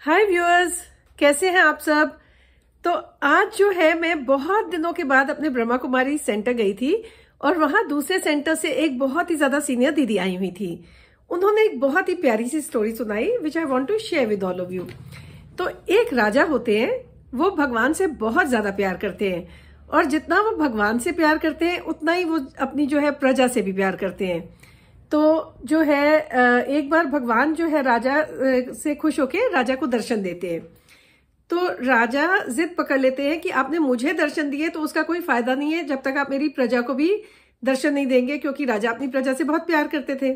हाय viewers कैसे हैं आप सब तो आज जो है मैं बहुत दिनों के बाद अपने ब्रह्मा कुमारी सेंटर गई थी और वहां दूसरे सेंटर से एक बहुत ही ज्यादा सीनियर दीदी आई हुई थी उन्होंने एक बहुत ही प्यारी सी स्टोरी सुनाई which I want to share with all of you तो एक राजा होते हैं वो भगवान से बहुत ज्यादा प्यार करते हैं और जितना वो भगवान से प्यार करते हैं उतना ही वो अपनी जो है प्रजा से भी प्यार करते हैं तो जो है एक बार भगवान जो है राजा से खुश होके राजा को दर्शन देते हैं तो राजा जिद पकड़ लेते हैं कि आपने मुझे दर्शन दिए तो उसका कोई फायदा नहीं है जब तक आप मेरी प्रजा को भी दर्शन नहीं देंगे क्योंकि राजा अपनी प्रजा से बहुत प्यार करते थे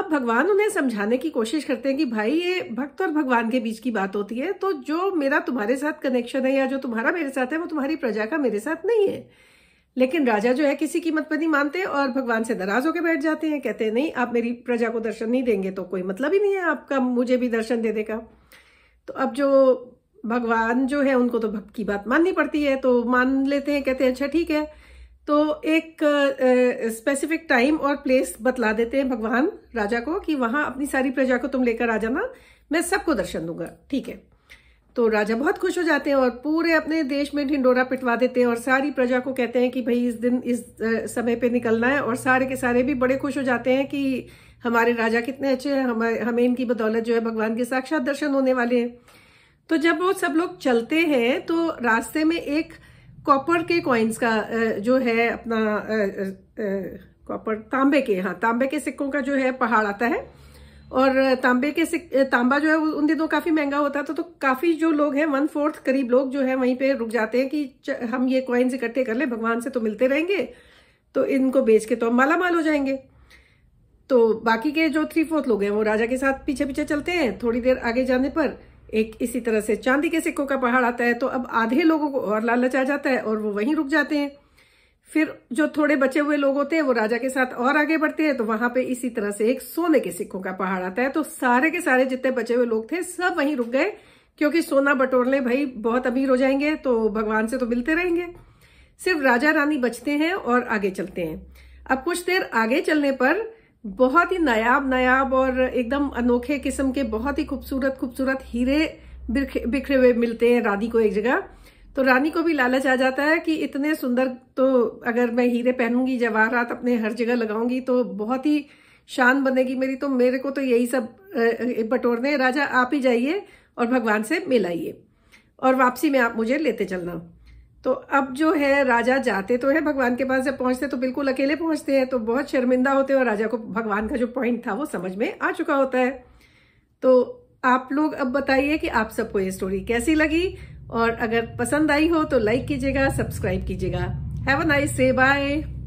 अब भगवान उन्हें समझाने की कोशिश करते हैं कि भाई ये भक्त और भगवान के बीच की बात होती है तो जो मेरा तुम्हारे साथ कनेक्शन है या जो तुम्हारा मेरे साथ है वो तुम्हारी प्रजा का मेरे साथ नहीं है लेकिन राजा जो है किसी की मत नहीं मानते और भगवान से नाराज होकर बैठ जाते हैं कहते हैं नहीं आप मेरी प्रजा को दर्शन नहीं देंगे तो कोई मतलब ही नहीं है आपका मुझे भी दर्शन देने का तो अब जो भगवान जो है उनको तो भक्त की बात माननी पड़ती है तो मान लेते हैं कहते हैं अच्छा ठीक है तो एक स्पेसिफिक टाइम और प्लेस बतला देते हैं भगवान राजा को कि वहां अपनी सारी प्रजा को तुम लेकर आ जाना मैं सबको दर्शन दूंगा ठीक है तो राजा बहुत खुश हो जाते हैं और पूरे अपने देश में ढिंडोरा पिटवा देते हैं और सारी प्रजा को कहते हैं कि भाई इस दिन इस समय पे निकलना है और सारे के सारे भी बड़े खुश हो जाते हैं कि हमारे राजा कितने अच्छे हैं हमें हमें इनकी बदौलत जो है भगवान के साक्षात दर्शन होने वाले हैं तो जब वो सब लोग चलते हैं तो रास्ते में एक कॉपर के कॉइन्स का जो है अपना कॉपर तांबे के हाँ तांबे के सिक्कों का जो है पहाड़ आता है और तांबे के तांबा जो है उन दिनों काफी महंगा होता था तो काफी जो लोग हैं वन फोर्थ करीब लोग जो है वहीं पे रुक जाते हैं कि हम ये क्वाइंस इकट्ठे कर ले भगवान से तो मिलते रहेंगे तो इनको बेच के तो हम माला माल हो जाएंगे तो बाकी के जो थ्री फोर्थ लोग हैं वो राजा के साथ पीछे पीछे चलते हैं थोड़ी देर आगे जाने पर एक इसी तरह से चांदी के सिक्कों का पहाड़ आता है तो अब आधे लोगों को और लालच आ जाता है और वो वहीं रुक जाते हैं फिर जो थोड़े बचे हुए लोग होते हैं वो राजा के साथ और आगे बढ़ते हैं तो वहां पे इसी तरह से एक सोने के सिक्कों का पहाड़ आता है तो सारे के सारे जितने बचे हुए लोग थे सब वहीं रुक गए क्योंकि सोना बटोर ले भाई बहुत अमीर हो जाएंगे तो भगवान से तो मिलते रहेंगे सिर्फ राजा रानी बचते हैं और आगे चलते हैं अब कुछ देर आगे चलने पर बहुत ही नायाब नायाब और एकदम अनोखे किस्म के बहुत ही खूबसूरत खूबसूरत हीरे बिखरे हुए मिलते हैं रानी को एक जगह तो रानी को भी लालच आ जाता है कि इतने सुंदर तो अगर मैं हीरे पहनूंगी जवाहरात अपने हर जगह लगाऊंगी तो बहुत ही शान बनेगी मेरी तो मेरे को तो यही सब बटोरने राजा आप ही जाइए और भगवान से मिलाइए और वापसी में आप मुझे लेते चलना तो अब जो है राजा जाते तो है भगवान के पास जब पहुंचते तो बिल्कुल अकेले पहुंचते हैं तो बहुत शर्मिंदा होते हैं और राजा को भगवान का जो पॉइंट था वो समझ में आ चुका होता है तो आप लोग अब बताइए कि आप सबको ये स्टोरी कैसी लगी और अगर पसंद आई हो तो लाइक कीजिएगा सब्सक्राइब कीजिएगा have a nice day bye